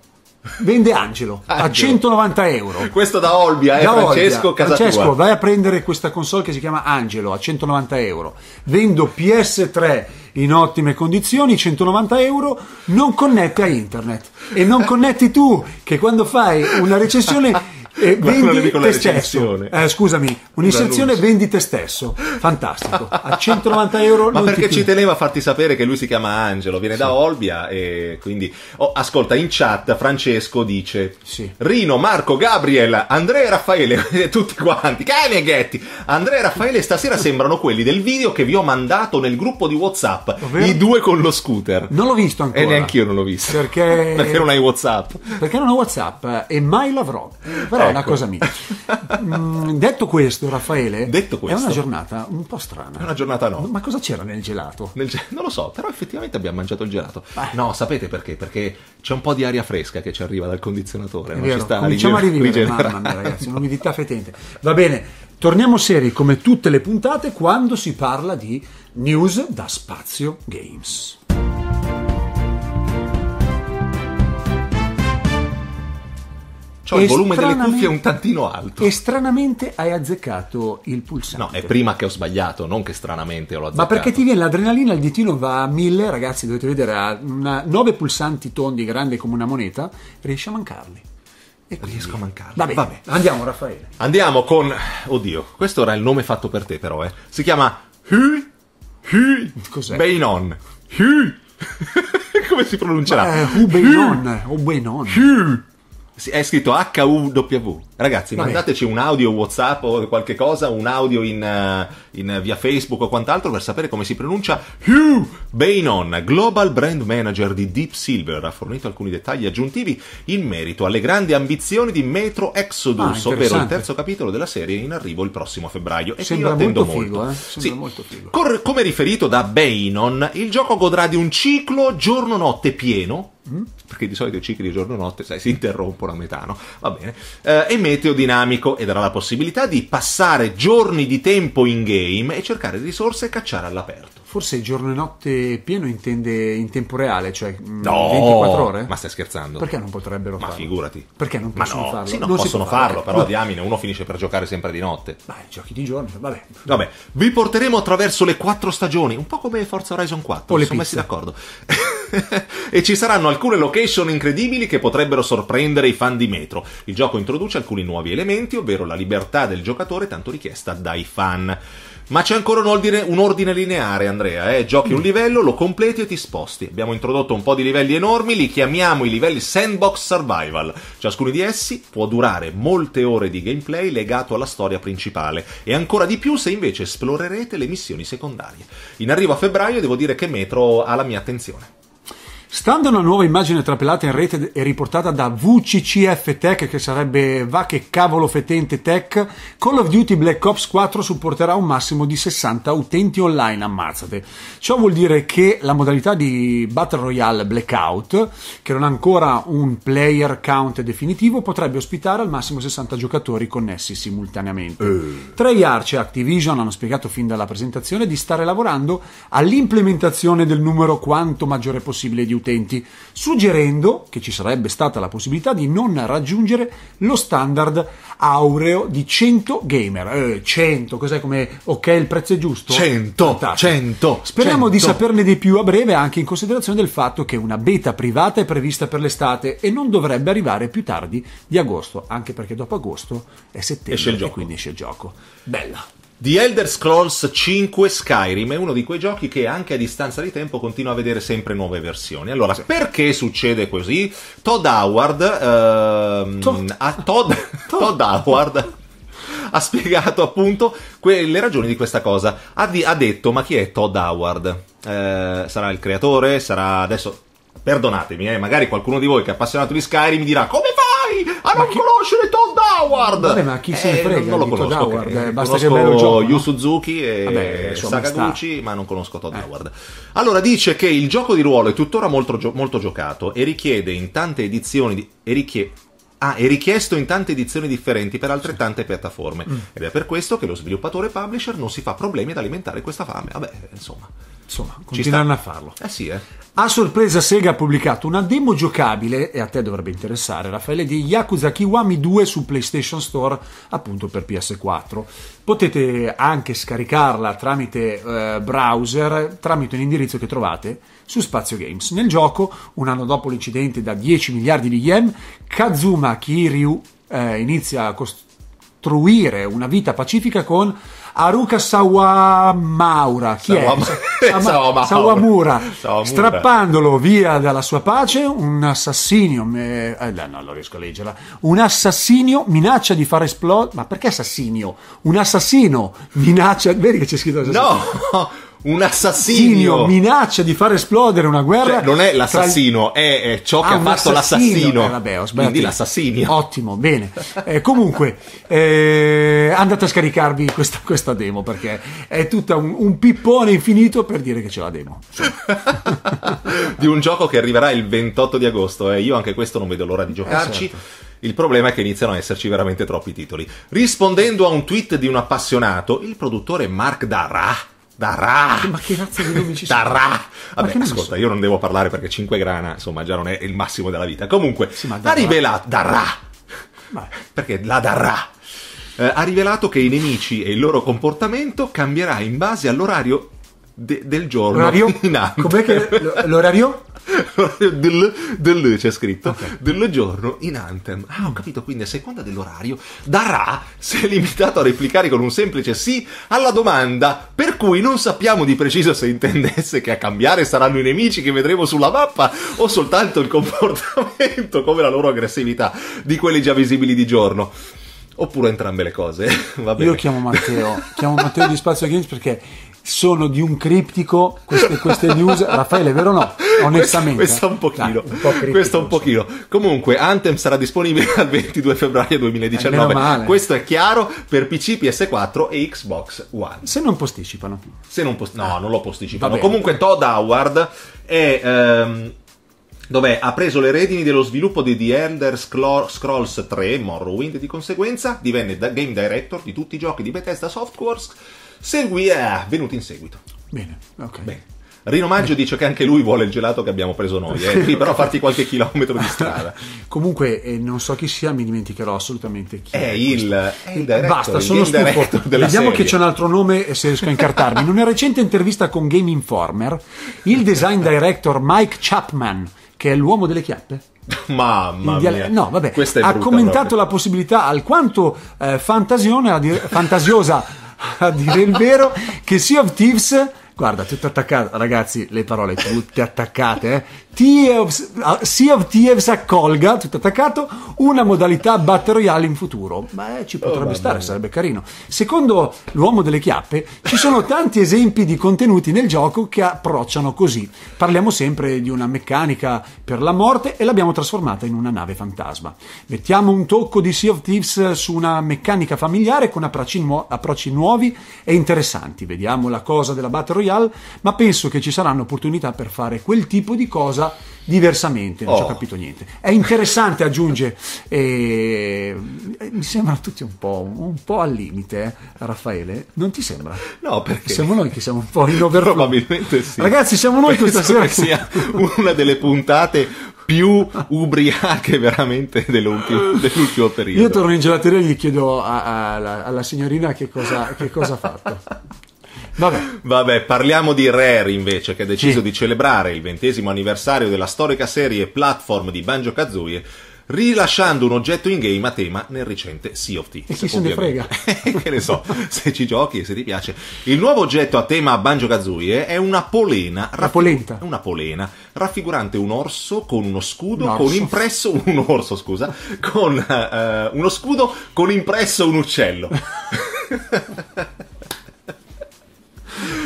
vende Angelo, Angelo, a 190 euro. Questo da Olbia, eh, da Francesco, Olbia. Francesco tua. vai a prendere questa console che si chiama Angelo a 190 euro. Vendo PS3 in ottime condizioni, 190 euro, non connette a internet. E non connetti tu, che quando fai una recensione e vendi te stesso. Eh, scusami, un'inserzione vendi te stesso. Fantastico. A 190 euro. Ma perché ci teneva a farti sapere che lui si chiama Angelo, viene sì. da Olbia e quindi... Oh, ascolta, in chat Francesco dice sì. Rino, Marco, Gabriel, Andrea e Raffaele, tutti quanti, Cani e Ghetti. Andrea e Raffaele stasera sembrano quelli del video che vi ho mandato nel gruppo di Whatsapp. Ovvero? I due con lo scooter. Non l'ho visto ancora. E neanche io non l'ho visto. Perché... perché non hai Whatsapp? Perché non ho Whatsapp e mai l'avrò. Però ecco. una cosa mia. Mm, detto questo, Raffaele, detto questo, è una giornata un po' strana. È una giornata no. Ma cosa c'era nel gelato? Nel ge- non lo so, però effettivamente abbiamo mangiato il gelato. Beh. No, sapete perché? Perché c'è un po' di aria fresca che ci arriva dal condizionatore. Non ci sta Cominciamo a rivivere, mamma mia ragazzi, un'umidità fetente. Va bene, torniamo seri come tutte le puntate quando si parla di news da spazio games. Cioè il volume delle cuffie è un tantino alto. E stranamente hai azzeccato il pulsante. No, è prima che ho sbagliato, non che stranamente l'ho azzeccato. Ma perché ti viene l'adrenalina, il ditino va a mille, ragazzi, dovete vedere, a una, nove pulsanti tondi, grande come una moneta, riesci a mancarli. E quindi... Riesco a mancarli. Vabbè, Vabbè, andiamo Raffaele. Andiamo con... Oddio, questo era il nome fatto per te però, eh. Si chiama... Hu... Hu... Cos'è? Beinon. Hu... come si pronuncerà? Eh, Hu Beinon. Hu Beinon. Hu... È scritto H-U-W. Ragazzi, mandateci un audio WhatsApp o qualche cosa, un audio in, eh, in, via Facebook o quant'altro per sapere come si pronuncia Hugh Bainon, Global Brand Manager di Deep Silver. Ha fornito alcuni dettagli aggiuntivi in merito alle grandi ambizioni di Metro Exodus, ah, ovvero il terzo capitolo della serie in arrivo il prossimo febbraio. E Sembra io attendo molto. Figo, Eh? Sembra sì. molto figo. Cor- come riferito da Bainon, il gioco godrà di un ciclo giorno-notte pieno. Mm. Perché di solito i cicli di giorno-notte sai, si interrompono a metà, no? Va bene. Eh, e meteo dinamico e darà la possibilità di passare giorni di tempo in game e cercare risorse e cacciare all'aperto. Forse giorno e notte pieno intende in tempo reale, cioè mm, no, 24 ore? Ma stai scherzando? Perché non potrebbero farlo? Ma figurati. Perché non possono no, farlo? Sì, non, non possono farlo, farlo però diamine, uno finisce per giocare sempre di notte. Vai, giochi di giorno, vabbè. Vabbè, vi porteremo attraverso le quattro stagioni, un po' come Forza Horizon 4, o le siamo messi d'accordo. e ci saranno alcune location incredibili che potrebbero sorprendere i fan di Metro. Il gioco introduce alcuni nuovi elementi, ovvero la libertà del giocatore tanto richiesta dai fan. Ma c'è ancora un ordine, un ordine lineare, Andrea. Eh? Giochi un mm. livello, lo completi e ti sposti. Abbiamo introdotto un po' di livelli enormi, li chiamiamo i livelli sandbox survival. Ciascuno di essi può durare molte ore di gameplay legato alla storia principale e ancora di più se invece esplorerete le missioni secondarie. In arrivo a febbraio devo dire che Metro ha la mia attenzione. Stando a una nuova immagine trapelata in rete e riportata da VCCF Tech, che sarebbe va che cavolo fetente tech, Call of Duty Black Ops 4 supporterà un massimo di 60 utenti online, ammazzate. Ciò vuol dire che la modalità di Battle Royale Blackout, che non ha ancora un player count definitivo, potrebbe ospitare al massimo 60 giocatori connessi simultaneamente. Uh. Eh. Treyarch e Activision hanno spiegato fin dalla presentazione di stare lavorando all'implementazione del numero quanto maggiore possibile di utenti emittenti, suggerendo che ci sarebbe stata la possibilità di non raggiungere lo standard aureo di 100 gamer. Eh, 100, cos'è come ok il prezzo è giusto? 100, 100. Speriamo 100. di saperne di più a breve anche in considerazione del fatto che una beta privata è prevista per l'estate e non dovrebbe arrivare più tardi di agosto, anche perché dopo agosto è settembre esce e quindi esce il gioco. Bella. The Elder Scrolls 5 Skyrim è uno di quei giochi che anche a distanza di tempo continua a vedere sempre nuove versioni. Allora, perché succede così? Todd Howard, ehm, Todd. A Todd, Todd Howard ha spiegato appunto que- le ragioni di questa cosa. Ha, di- ha, detto, ma chi è Todd Howard? Eh, sarà il creatore? Sarà adesso... Perdonatemi, eh, magari qualcuno di voi che è appassionato di Skyrim mi dirà come fa mai a non chi... conoscere Todd Howard. Vabbè, ma chi se ne eh, frega? Non lo conosco. Todd Howard, eh, basta conosco che me gioco, Yu Suzuki e Vabbè, Sakaguchi, ma non conosco Todd eh. Howard. Allora dice che il gioco di ruolo è tuttora molto, gio- molto giocato e richiede in tante edizioni di... e richiede Ah, è richiesto in tante edizioni differenti per altrettante piattaforme. Mm. Ed è per questo che lo sviluppatore publisher non si fa problemi ad alimentare questa fame. Vabbè, insomma insomma, continueranno a farlo. Eh sì, eh. A sorpresa Sega ha pubblicato una demo giocabile, e a te dovrebbe interessare Raffaele, di Yakuza Kiwami 2 su PlayStation Store, appunto per PS4. Potete anche scaricarla tramite eh, browser, tramite un indirizzo che trovate su Spazio Games. Nel gioco, un anno dopo l'incidente da 10 miliardi di yen, Kazuma Kiryu eh, inizia a costruire una vita pacifica con Aruka Sawamaura, chi Sawam- è? Sawamura, strappandolo via dalla sua pace, un assassino, me- eh, no, non riesco a leggerla, un assassino minaccia di far esplodere, ma perché assassino? Un assassino minaccia, vedi che c'è scritto assassino? No! un assassino minaccia di far esplodere una guerra. Cioè, non è l'assassino, tra... è, è, ciò ah, che ha fatto l'assassino. Eh, vabbè, ho sbagliato. Quindi l'assassino. Ottimo, bene. Eh, comunque, eh, andate a scaricarvi questa, questa demo perché è tutta un, un, pippone infinito per dire che c'è la demo. di un gioco che arriverà il 28 di agosto. Eh. Io anche questo non vedo l'ora di eh, giocarci. Certo. Il problema è che iniziano a esserci veramente troppi titoli. Rispondendo a un tweet di un appassionato, il produttore Mark Darrah Darà! Ma che razza di nomi ci sono? Darà! Vabbè, ascolta, io non devo parlare perché 5 grana, insomma, già non è il massimo della vita. Comunque, sì, ha rivelato... Darà! Ma... Perché la darà! Eh, ha rivelato che i nemici e il loro comportamento cambierà in base all'orario de, del giorno. L'orario? Com'è che l'orario? del, del c'è scritto okay. del giorno in Anthem. Ah, ho capito, quindi a seconda dell'orario, Darà si è limitato a replicare con un semplice sì alla domanda, per cui non sappiamo di preciso se intendesse che a cambiare saranno i nemici che vedremo sulla mappa o soltanto il comportamento come la loro aggressività di quelli già visibili di giorno. Oppure entrambe le cose. Eh, va bene. Io chiamo Matteo, chiamo Matteo di Spazio Games perché sono di un criptico queste, queste news. Raffaele, vero o no? Onestamente. Eh. Questo, un pochino. Dai, un po criptico, questo un pochino. Comunque, Anthem sarà disponibile al 22 febbraio 2019. Eh, questo è chiaro per PC, PS4 e Xbox One. Se non posticipano. Se non post- no, non lo posticipano. Comunque, Todd Howard è... Ehm, dove ha preso le redini dello sviluppo di The Elder Scrolls 3 Morrowind e di conseguenza divenne game director di tutti i giochi di Bethesda Softworks seguì è venuto in seguito. Bene, ok. Bene. Rino Maggio dice che anche lui vuole il gelato che abbiamo preso noi, eh. però farti qualche chilometro di strada. Comunque, eh, non so chi sia, mi dimenticherò assolutamente chi è. È il, è il eh, director, Basta, il stufo. Vediamo serie. che c'è un altro nome e eh, se riesco a incartarmi. In una recente intervista con Game Informer, il design director Mike Chapman, che è l'uomo delle chiappe, Mamma mia. No, vabbè. ha commentato proprio. la possibilità alquanto eh, fantasione, fantasiosa a dire il vero che Sea of Thieves Guarda, tutto attaccato, ragazzi, le parole tutte attaccate. Eh. sea of Thieves accolga, tutto attaccato, una modalità Battle Royale in futuro. Beh, ci oh, potrebbe oh, stare, sarebbe carino. Secondo l'uomo delle chiappe, ci sono tanti esempi di contenuti nel gioco che approcciano così. Parliamo sempre di una meccanica per la morte e l'abbiamo trasformata in una nave fantasma. Mettiamo un tocco di Sea of Thieves su una meccanica familiare con approcci, nuovi e interessanti. Vediamo la cosa della Battle Royale Royale, ma penso che ci saranno opportunità per fare quel tipo di cosa diversamente, non oh. ci ho oh. capito niente. È interessante, aggiunge, e... mi sembra tutti un po', un po al limite, eh, Raffaele, non ti sembra? No, perché? Siamo noi che siamo un po' in overflow. Probabilmente sì. Ragazzi, siamo noi Penso questa sera. Che sia una delle puntate più ubriache veramente dell'ultimo, dell'ultimo, periodo. Io torno in gelateria e gli chiedo a, a, alla, alla signorina che cosa, che cosa ha fatto. Vabbè. Vabbè. parliamo di Rare invece, che ha deciso sì. di celebrare il ventesimo anniversario della storica serie platform di Banjo Kazooie rilasciando un oggetto in game a tema nel recente Sea of Thieves. E chi se ne frega? che ne so, se ci giochi e se ti piace. Il nuovo oggetto a tema Banjo Kazooie è una polena. Raffig- una polena raffigurante un orso con uno scudo, un con impresso un orso, scusa, con uh, uno scudo con impresso un uccello.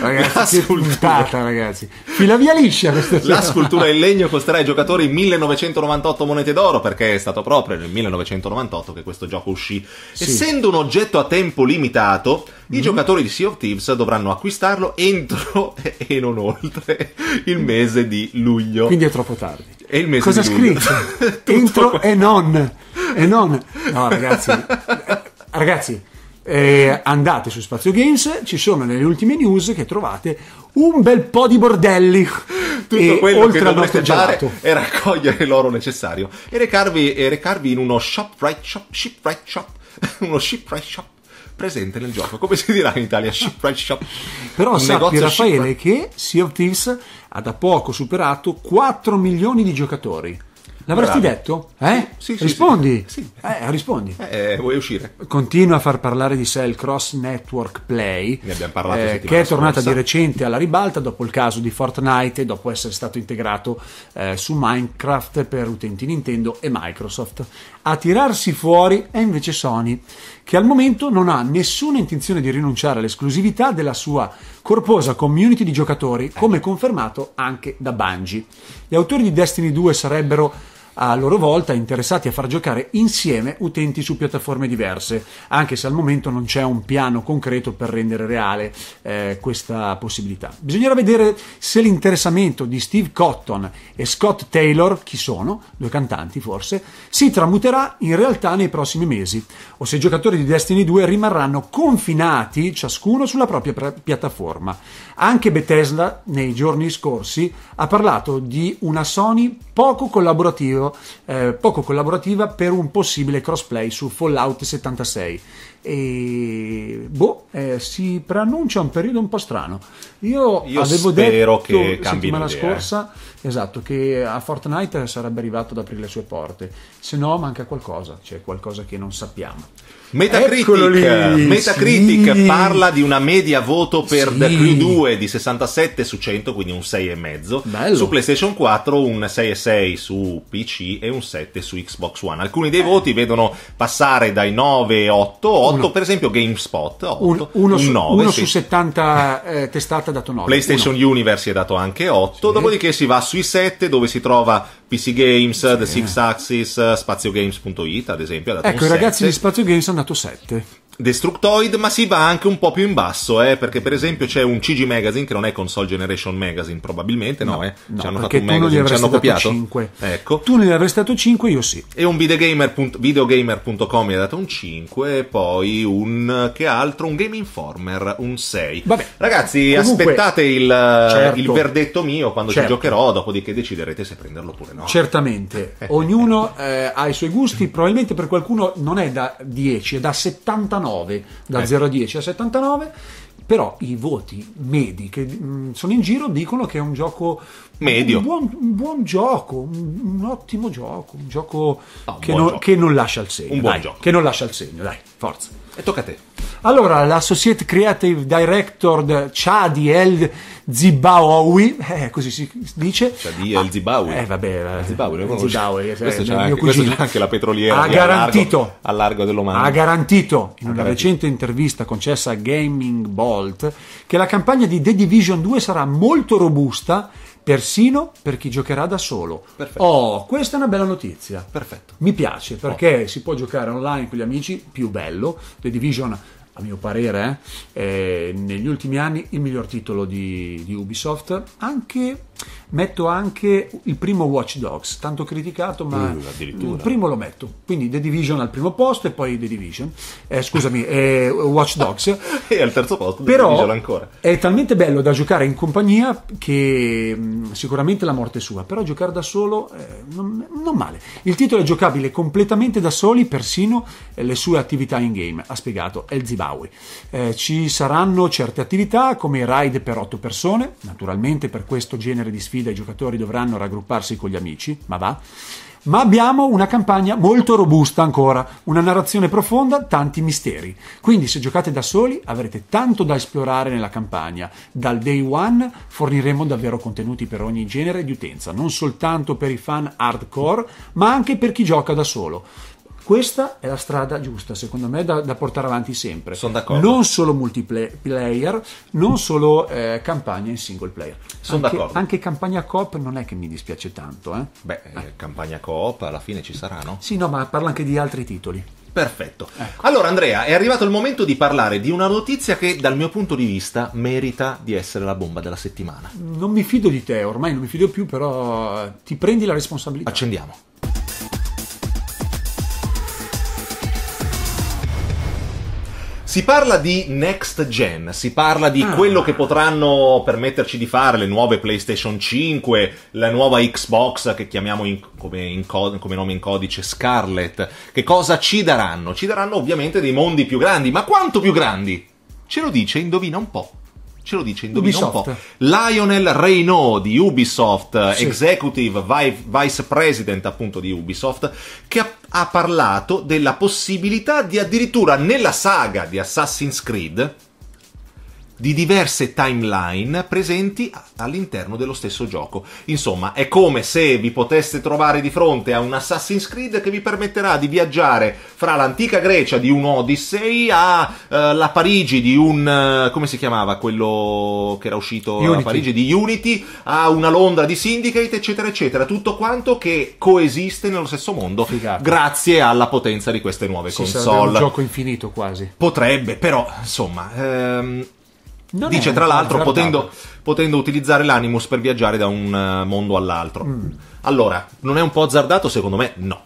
Ragazzi, puntata, ragazzi. Fila via liscia questa La scultura in legno costerà ai giocatori 1998 monete d'oro perché è stato proprio nel 1998 che questo gioco uscì. Sì. Essendo un oggetto a tempo limitato, mm. i mm-hmm. giocatori di Sea of Thieves dovranno acquistarlo entro e non oltre il mese di luglio. Quindi è troppo tardi. È il mese Cosa di scritto? entro e non. E non. No, ragazzi. Ragazzi eh, andate su Spazio Games, ci sono nelle ultime news che trovate un bel po' di bordelli. Tutto e quello oltre che dovreste fare è raccogliere l'oro necessario e recarvi, e recarvi in uno shopwright shop, shipwright shop, uno shipwright shop presente nel gioco, come si dirà in Italia, shipwright shop. Però sappi Raffaele shipwright. che Sea of Thieves ha da poco superato 4 milioni di giocatori L'avresti Bravo. detto? Eh? Sì, sì, rispondi. Sì, eh, rispondi. Eh, eh, vuoi uscire? Continua a far parlare di sé il Cross Network Play, ne abbiamo parlato eh, che è tornata scorsa. di recente alla ribalta dopo il caso di Fortnite e dopo essere stato integrato eh, su Minecraft per utenti Nintendo e Microsoft. A tirarsi fuori è invece Sony, che al momento non ha nessuna intenzione di rinunciare all'esclusività della sua corposa community di giocatori, eh. come confermato anche da Bungie. Gli autori di Destiny 2 sarebbero a loro volta interessati a far giocare insieme utenti su piattaforme diverse, anche se al momento non c'è un piano concreto per rendere reale eh, questa possibilità. Bisognerà vedere se l'interessamento di Steve Cotton e Scott Taylor, chi sono, due cantanti forse, si tramuterà in realtà nei prossimi mesi, o se i giocatori di Destiny 2 rimarranno confinati ciascuno sulla propria piattaforma. Anche Bethesda nei giorni scorsi ha parlato di una Sony poco collaborativo, eh, poco collaborativa per un possibile crossplay su Fallout 76. E boh, eh, si preannuncia un periodo un po' strano. Io, Io avevo detto che la settimana idea. scorsa esatto, che a Fortnite sarebbe arrivato ad aprire le sue porte, se no manca qualcosa, c'è qualcosa che non sappiamo. Metacritic, Metacritic sì. parla di una media voto per sì. The Crew 2 di 67 su 100, quindi un 6,5. Su PlayStation 4 un 6,6 su PC e un 7 su Xbox One. Alcuni dei eh. voti vedono passare dai 9, 8, 8 uno. per esempio GameSpot, 8, un, uno un 9. Su, sì. su 70 eh, testate ha dato 9. Playstation uno. Universe è dato anche 8, dopodiché si va sui 7 dove si trova PC Games, The Six Axis, SpazioGames.it ad esempio. ecco, i ragazzi di Spazio Games hanno nato 7. Destructoid, ma si va anche un po' più in basso, eh, perché per esempio c'è un CG Magazine che non è Console Generation Magazine, probabilmente no, no eh. No, ci hanno fatto un magazine, ci hanno copiato. 5. Ecco. Tu ne avresti dato 5, io sì. E un videogamer.com videogamer mi ha dato un 5, poi un che altro, un Game Informer, un 6. Vabbè. Ragazzi, Comunque, aspettate il, eh, certo. il, verdetto mio quando certo. ci giocherò, dopodiché deciderete se prenderlo oppure no. Certamente, ognuno eh, ha i suoi gusti, probabilmente per qualcuno non è da 10, è da 79. 79, da eh. Ecco. 0 a 10 a 79, però i voti medi che mm, sono in giro dicono che è un gioco medio, un buon, un buon gioco, un, ottimo gioco, un gioco, no, che, non, gioco. che non lascia il segno. Un buon dai, gioco. Che non lascia il segno, dai, forza. E tocca a te. Allora, l'associate creative director Chadi El Zibawi, eh, così si dice. Chadi El ah, Zibawi. Eh, vabbè, eh, Zibawi, lo Zibawi, eh, questo, eh, c'è anche, questo anche la petroliera ha garantito, a largo, dell'Oman. Ha garantito in una recente intervista concessa a Gaming Bolt che la campagna di The Division 2 sarà molto robusta persino per chi giocherà da solo. Perfetto. Oh, questa è una bella notizia. Perfetto. Mi piace perché oh. si può giocare online con gli amici, più bello. The Division 2 a mio parere, eh, eh, negli ultimi anni il miglior titolo di, di Ubisoft, anche Metto anche il primo Watch Dogs, tanto criticato, ma uh, il primo lo metto. Quindi The Division al primo posto e poi The Division. Eh, scusami, eh, Watch Dogs. e al terzo posto The Però Division ancora. È talmente bello da giocare in compagnia che mh, mm, sicuramente la morte è sua, però giocare da solo eh, non, non, male. Il titolo è giocabile completamente da soli, persino le sue attività in game, ha spiegato El Zibawi. Eh, ci saranno certe attività come ride per otto persone, naturalmente per questo genere terre di sfida i giocatori dovranno raggrupparsi con gli amici, ma va. Ma abbiamo una campagna molto robusta ancora, una narrazione profonda, tanti misteri. Quindi se giocate da soli avrete tanto da esplorare nella campagna. Dal day one forniremo davvero contenuti per ogni genere di utenza, non soltanto per i fan hardcore, ma anche per chi gioca da solo. Questa è la strada giusta, secondo me, da, da portare avanti sempre. Sono d'accordo. Non solo multiplayer, non solo eh, campagna in single player. Sono anche, d'accordo. Anche campagna coop non è che mi dispiace tanto. Eh? Beh, eh. Ah. campagna coop alla fine ci sarà, no? Sì, no, ma parla anche di altri titoli. Perfetto. Ecco. Allora Andrea, è arrivato il momento di parlare di una notizia che dal mio punto di vista merita di essere la bomba della settimana. Non mi fido di te, ormai non mi fido più, però eh, ti prendi la responsabilità. Accendiamo. Si parla di next gen, si parla di ah. quello che potranno permetterci di fare le nuove PlayStation 5, la nuova Xbox che chiamiamo in, come, in co- come, nome in codice Scarlet. Che cosa ci daranno? Ci daranno ovviamente dei mondi più grandi, ma quanto più grandi? Ce lo dice, indovina un po'. Ce lo dice, indovina Ubisoft. un po'. Lionel Reynaud di Ubisoft, sì. Executive Vice President appunto di Ubisoft, che appunto ha parlato della possibilità di addirittura nella saga di Assassin's Creed di diverse timeline presenti all'interno dello stesso gioco. Insomma, è come se vi poteste trovare di fronte a un Assassin's Creed che vi permetterà di viaggiare fra l'antica Grecia di un Odyssey a uh, la Parigi di un uh, come si chiamava quello che era uscito Unity. a Parigi di Unity a una Londra di Syndicate, eccetera eccetera, tutto quanto che coesiste nello stesso mondo Figata. grazie alla potenza di queste nuove sì, console. un gioco infinito quasi. Potrebbe, però, insomma, ehm, non Dice tra l'altro potendo, potendo, utilizzare l'animus per viaggiare da un eh, mondo all'altro. Mm. Allora, non è un po' azzardato? Secondo me no.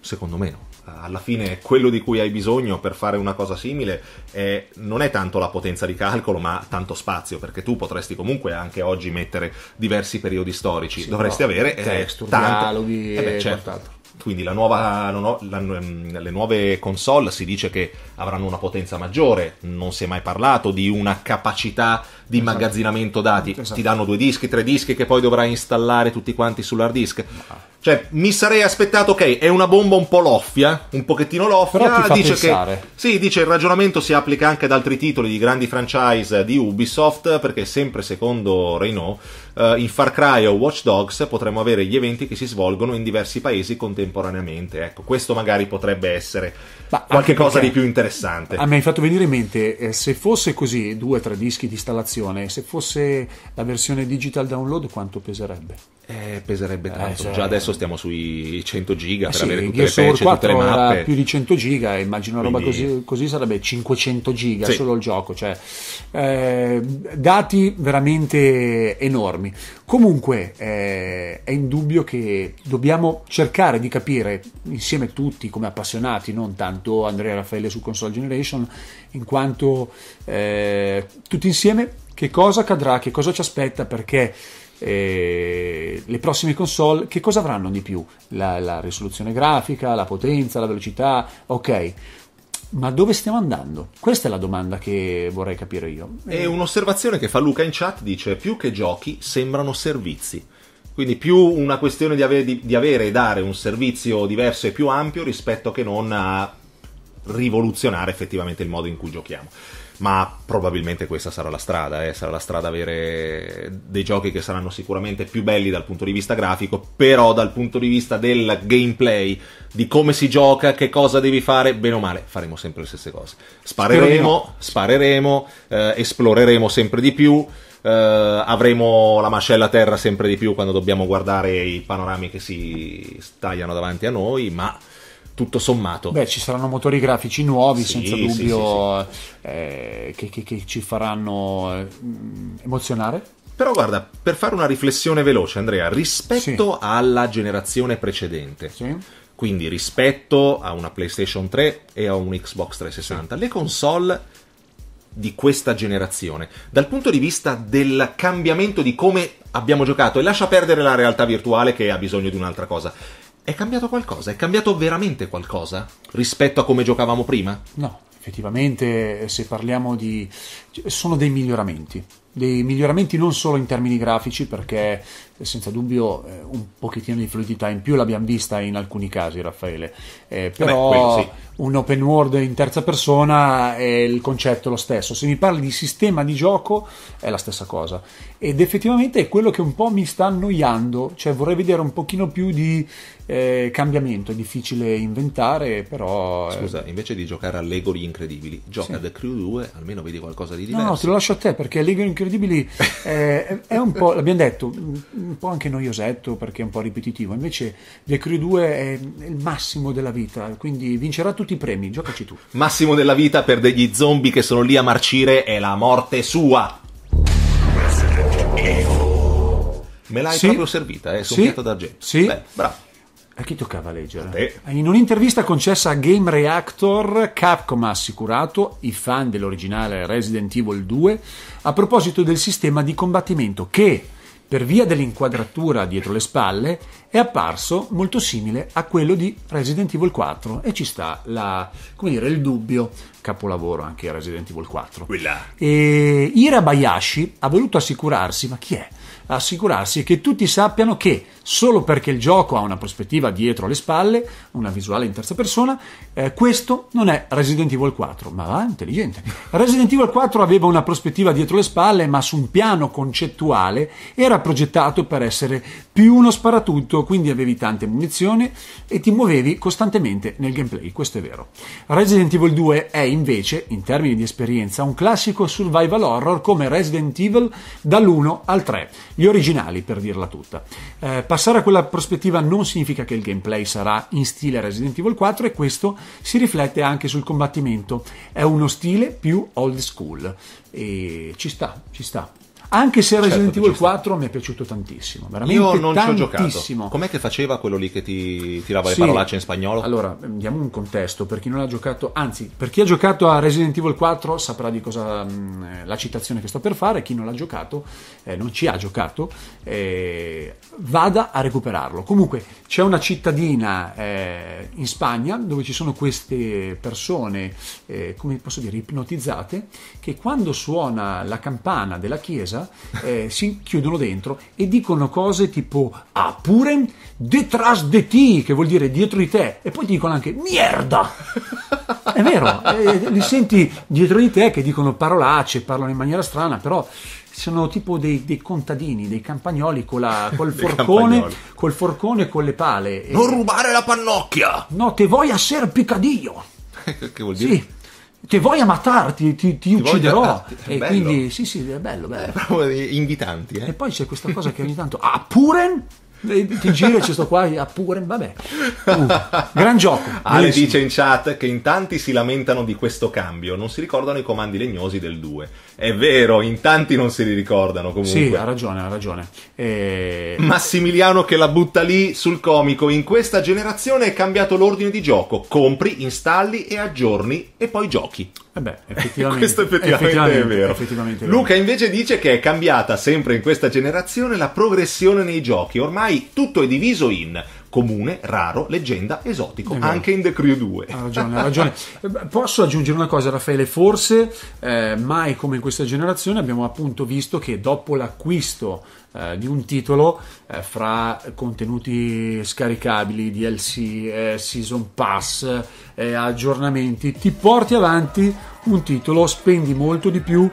Secondo me no. Alla fine quello di cui hai bisogno per fare una cosa simile è, non è tanto la potenza di calcolo, ma tanto spazio, perché tu potresti comunque anche oggi mettere diversi periodi storici. Sì, Dovresti no. avere texture, eh, tanto... dialoghi eh certo. e quant'altro quindi la nuova, la, mm, le nuove console si dice che avranno una potenza maggiore, non si è mai parlato di una capacità di esatto. immagazzinamento dati, esatto. ti danno due dischi, tre dischi che poi dovrai installare tutti quanti sull'hard disk. No. Cioè, mi sarei aspettato, ok, è una bomba un po' loffia, un pochettino loffia. Però dice pensare. che Sì, dice il ragionamento si applica anche ad altri titoli di grandi franchise di Ubisoft, perché sempre secondo Renault, eh, in Far Cry o Watch Dogs potremmo avere gli eventi che si svolgono in diversi paesi contemporaneamente. Ecco, questo magari potrebbe essere Ma qualche cosa di più interessante interessante. Ah, mi hai fatto venire in mente, eh, se fosse così, due o tre dischi di installazione, se fosse la versione digital download, quanto peserebbe? Eh, peserebbe eh, tanto. Eh, cioè... Già adesso stiamo sui 100 giga per sì, avere tutte le patch, tutte le mappe. più di 100 giga, immagino una roba così, così, sarebbe 500 giga sì. solo il gioco, cioè eh, dati veramente enormi. Comunque eh, è indubbio che dobbiamo cercare di capire insieme tutti come appassionati, non tanto Andrea Raffaele su Console Generation, in quanto eh, tutti insieme che cosa accadrà, che cosa ci aspetta perché eh, le prossime console che cosa avranno di più? La, la, risoluzione grafica, la potenza, la velocità, ok. Ma dove stiamo andando? Questa è la domanda che vorrei capire io. E un'osservazione che fa Luca in chat dice: più che giochi sembrano servizi. Quindi più una questione di avere, di, di avere e dare un servizio diverso e più ampio rispetto che non a rivoluzionare effettivamente il modo in cui giochiamo ma probabilmente questa sarà la strada, eh? sarà la strada avere dei giochi che saranno sicuramente più belli dal punto di vista grafico, però dal punto di vista del gameplay, di come si gioca, che cosa devi fare, bene o male faremo sempre le stesse cose. Spareremo, spareremo, eh, esploreremo sempre di più. Uh, avremo la mascella a terra sempre di più quando dobbiamo guardare i panorami che si stagliano davanti a noi, ma tutto sommato. Beh, ci saranno motori grafici nuovi, sì, senza dubbio, sì, sì, eh, che, che, che, ci faranno eh, emozionare. Però guarda, per fare una riflessione veloce, Andrea, rispetto alla generazione precedente, quindi rispetto a una PlayStation 3 e a un Xbox 360, le console di questa generazione, dal punto di vista del cambiamento di come abbiamo giocato, e lascia perdere la realtà virtuale che ha bisogno di un'altra cosa, è cambiato qualcosa? È cambiato veramente qualcosa rispetto a come giocavamo prima? No, effettivamente se parliamo di... Cioè, sono dei miglioramenti dei miglioramenti non solo in termini grafici, perché senza dubbio eh, un pochettino di fluidità in più l'abbiamo vista in alcuni casi, Raffaele. Eh, eh però Beh, sì. un open world in terza persona è il concetto lo stesso. Se mi parli di sistema di gioco è la stessa cosa. Ed effettivamente è quello che un po' mi sta annoiando, cioè vorrei vedere un pochino più di eh, cambiamento. È difficile inventare, però. Eh, Scusa, invece di giocare a Lego gli incredibili, gioca sì. a The Crew 2, almeno vedi qualcosa di diverso. No, no, te lo lascio a te perché Lego incredibili incredibili eh, è un po', l'abbiamo detto, un po' anche noiosetto perché è un po' ripetitivo, invece The Crew 2 è il massimo della vita, quindi vincerà tutti i premi, giocaci tu. Massimo della vita per degli zombie che sono lì a marcire è la morte sua. Me l'hai sì. proprio servita, eh, soffiata sì. d'argento. Sì. Beh, bravo. A chi toccava leggere? In un'intervista concessa a Game Reactor, Capcom ha assicurato i fan dell'originale Resident Evil 2 a proposito del sistema di combattimento che, per via dell'inquadratura dietro le spalle, è apparso molto simile a quello di Resident Evil 4 e ci sta la, dire, il dubbio capolavoro anche Resident Evil 4. Quella. E Ira Bayashi ha voluto assicurarsi, ma chi è? assicurarsi che tutti sappiano che solo perché il gioco ha una prospettiva dietro le spalle, una visuale in terza persona, eh, questo non è Resident Evil 4, ma va, intelligente. Resident Evil 4 aveva una prospettiva dietro le spalle, ma su un piano concettuale era progettato per essere più uno sparatutto, quindi avevi tante munizioni e ti muovevi costantemente nel gameplay, questo è vero. Resident Evil 2 è invece, in termini di esperienza, un classico survival horror come Resident Evil dall'1 al 3 gli originali per dirla tutta. Eh, passare a quella prospettiva non significa che il gameplay sarà in stile Resident Evil 4 e questo si riflette anche sul combattimento. È uno stile più old school e ci sta, ci sta. Anche se Resident certo, Evil 4 mi è piaciuto tantissimo. Io non ci ho giocato. Com'è che faceva quello lì che ti tirava sì. le parolacce in spagnolo? Allora, diamo un contesto per chi non ha giocato, anzi, per chi ha giocato a Resident Evil 4 saprà di cosa mh, la citazione che sto per fare, chi non l'ha giocato, eh, non ci ha giocato, eh, vada a recuperarlo. Comunque, c'è una cittadina eh, in Spagna dove ci sono queste persone, eh, come posso dire, ipnotizzate, che quando suona la campana della chiesa, eh, si chiudono dentro e dicono cose tipo ah pure detrás de ti, che vuol dire dietro di te, e poi dicono anche merda. È vero, eh, li senti dietro di te che dicono parolacce, parlano in maniera strana, però sono tipo dei, dei, contadini, dei campagnoli con la, col, forcone, col forcone con le pale. Non e... rubare la pannocchia! No, te voglio a ser che vuol dire? Sì ti voglio ammatarti, ti, ti, ti ucciderò. E bello. quindi sì, sì, è bello, bello. Eh, invitanti. Eh. E poi c'è questa cosa che ogni tanto. Ah, Puren? ti giro e c'è sto qua a ah, Puren, vabbè. Uh, gran gioco. Ale dice in chat che in tanti si lamentano di questo cambio, non si ricordano i comandi legnosi del 2. È vero, in tanti non se li ricordano comunque. Sì, ha ragione, ha ragione. E... Massimiliano che la butta lì sul comico. In questa generazione è cambiato l'ordine di gioco. Compri, installi e aggiorni e poi giochi. Eh beh, effettivamente, Questo effettivamente, effettivamente, è vero. Effettivamente Luca invece dice che è cambiata sempre in questa generazione la progressione nei giochi. Ormai tutto è diviso in comune, raro, leggenda, esotico, eh, anche in The Crew 2. Ha ragione, ha ragione. Posso aggiungere una cosa, Raffaele? Forse eh, mai come in questa generazione abbiamo appunto visto che dopo l'acquisto eh, di un titolo eh, fra contenuti scaricabili, DLC, eh, season pass, eh, aggiornamenti, ti porti avanti un titolo, spendi molto di più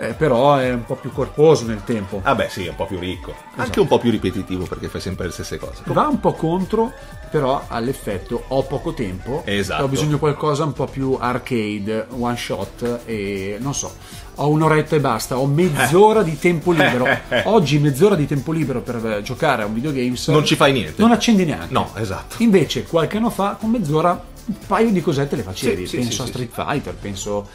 eh, però è un po' più corposo nel tempo. Ah beh sì, è un po' più ricco, esatto. anche un po' più ripetitivo perché fai sempre le stesse cose. Va un po' contro, però all'effetto ho poco tempo, esatto. ho bisogno di qualcosa un po' più arcade, one shot e non so, ho un'oretta e basta, ho mezz'ora di tempo libero. Oggi mezz'ora di tempo libero per giocare a un videogame. Non ci fai niente. Non accendi neanche. No, esatto. Invece qualche anno fa con mezz'ora un paio di cosette le facevi. Sì, penso sì, a Street sì, Fighter, penso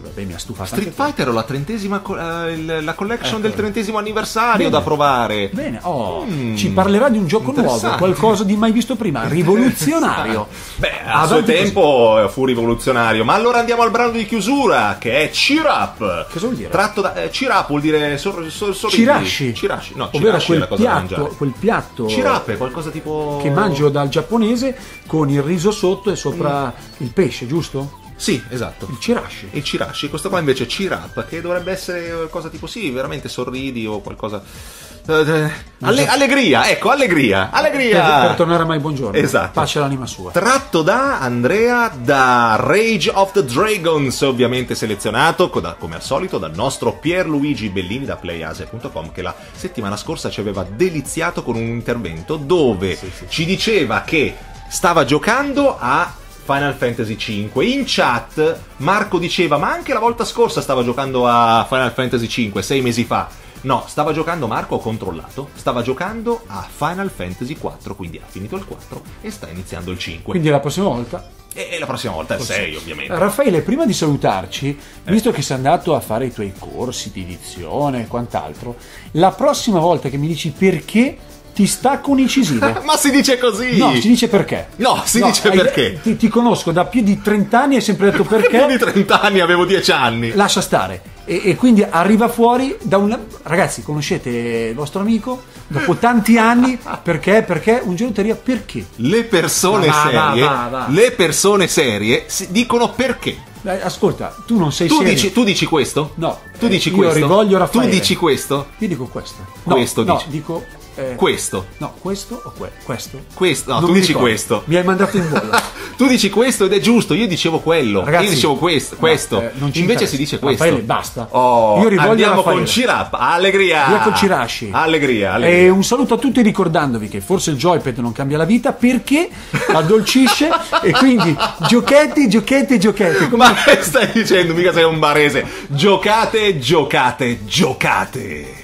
vabbè, mi ha stufato. Street Fighter ho la trentesima, co- uh, la collection ecco. del trentesimo anniversario Bene. da provare. Bene, oh, mm. ci parlerà di un gioco nuovo, qualcosa di mai visto prima, rivoluzionario. Beh, a suo tempo così. fu rivoluzionario. Ma allora andiamo al brano di chiusura, che è Cheer Up. Cosa vuol dire? Tratto da, eh, cheer Up vuol dire sor- sor- sorridi. Chirashi. Chirashi, no, Ovvero chirashi quel, piatto, quel piatto, Cheer Up è qualcosa tipo... Che mangio dal giapponese con il riso sotto e sopra mm. il pesce, giusto? Sì, esatto. Il Cirashi. Il Cirashi, questo qua invece è Cirap, che dovrebbe essere qualcosa tipo sì, veramente sorridi o qualcosa. Eh, eh, alle, allegria, ecco, allegria, allegria. Per, per tornare a mai buongiorno. Esatto. Pace all'anima sua. Tratto da Andrea da Rage of the Dragons, ovviamente selezionato come al solito dal nostro Pierluigi Bellini da playase.com che la settimana scorsa ci aveva deliziato con un intervento dove sì, sì. ci diceva che stava giocando a Final Fantasy V. In chat Marco diceva, ma anche la volta scorsa stava giocando a Final Fantasy V, sei mesi fa. No, stava giocando Marco, ho controllato, stava giocando a Final Fantasy IV, quindi ha finito il 4 e sta iniziando il 5. Quindi la prossima volta e la prossima volta è il 6, ovviamente. Raffaele, prima di salutarci, eh. visto che sei andato a fare i tuoi corsi di edizione e quant'altro, la prossima volta che mi dici perché ti stacco incisivo. Ma si dice così! No, si dice perché. No, si no, dice hai, perché. Ti, ti, conosco da più di 30 anni e sempre detto perché. più di 30 anni, avevo 10 anni. Lascia stare. E, e quindi arriva fuori da un... Ragazzi, conoscete il vostro amico? Dopo tanti anni, perché? Perché? Un geloteria perché? Le persone va, serie... Va, va, le persone serie si dicono perché. Ascolta, tu non sei tu serio. Dici, tu dici questo? No. Tu dici eh, questo? Io rivoglio Raffaele. Tu dici questo? Io dico questo. questo no, dici. dico eh, questo. No, questo o que- questo? Questo, no, non tu dici ricordo. questo. Mi hai mandato in bolla. tu dici questo ed è giusto, io dicevo quello. Ragazzi, io dicevo questo, questo. Eh, Invece interessa. si dice questo. Raffaele, basta. Oh, io rivoglio andiamo Raffaele. con Cirap, allegria. Via con Cirasci. Allegria, allegria. E un saluto a tutti ricordandovi che forse il joypad non cambia la vita perché addolcisce e quindi giochetti, giochetti, giochetti. Come... Ma stai dicendo, mica sei un barese. Giocate, giocate, giocate.